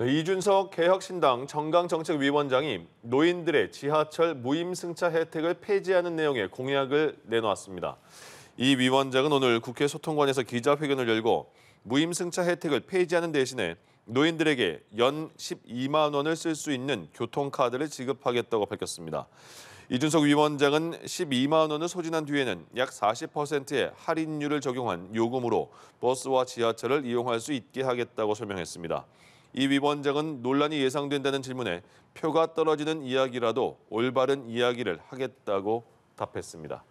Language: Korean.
네, 이준석 개혁신당 정강정책위원장이 노인들의 지하철 무임승차 혜택을 폐지하는 내용의 공약을 내놓았습니다. 이 위원장은 오늘 국회 소통관에서 기자회견을 열고 무임승차 혜택을 폐지하는 대신에 노인들에게 연 12만 원을 쓸 수 있는 교통카드를 지급하겠다고 밝혔습니다. 이준석 위원장은 12만 원을 소진한 뒤에는 약 40%의 할인율을 적용한 요금으로 버스와 지하철을 이용할 수 있게 하겠다고 설명했습니다. 이 위원장은 논란이 예상된다는 질문에 표가 떨어지는 이야기라도 올바른 이야기를 하겠다고 답했습니다.